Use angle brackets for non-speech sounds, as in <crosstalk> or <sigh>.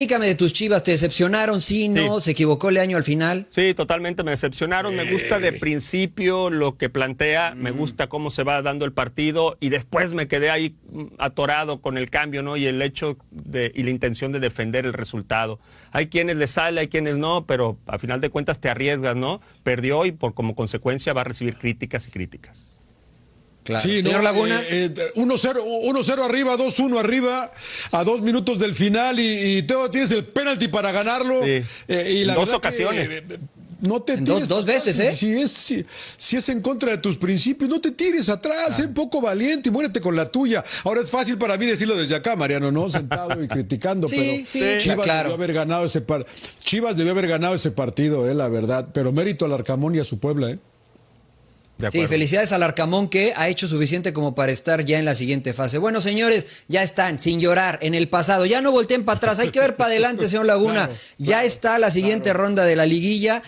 Dígame de tus chivas, ¿te decepcionaron? Sí, no, se equivocó el año al final. Sí, totalmente me decepcionaron. Me gusta de eh. principio lo que plantea, me mm. gusta cómo se va dando el partido y después me quedé ahí mm, atorado con el cambio, ¿no? Y el hecho de, y la intención de defender el resultado. Hay quienes le sale, hay quienes no, pero a final de cuentas te arriesgas, ¿no? Perdió y por como consecuencia va a recibir críticas y críticas. Sí, Señor Laguna. 1-0 eh, eh, arriba, 2-1 arriba, a dos minutos del final y, tienes el penalti para ganarlo. Eh, dos ocasiones. no te tires, dos, veces, ¿eh? Si es, si, es en contra de tus principios, no te tires atrás, sé un poco valiente y muérete con la tuya. Ahora es fácil para mí decirlo desde acá, Mariano, ¿no? Sentado y <laughs> criticando, pero sí, Chivas claro. debió haber ganado ese par Chivas debió haber ganado ese partido, eh, la verdad. Pero mérito al Arcamón y a su Puebla, ¿eh? Sí, felicidades al Arcamón que ha hecho suficiente como para estar ya en la siguiente fase. Bueno, señores, ya están, sin llorar, en el pasado. Ya no volteen para atrás, hay que ver para adelante, señor Laguna. <laughs> ya está la siguiente ronda de la liguilla.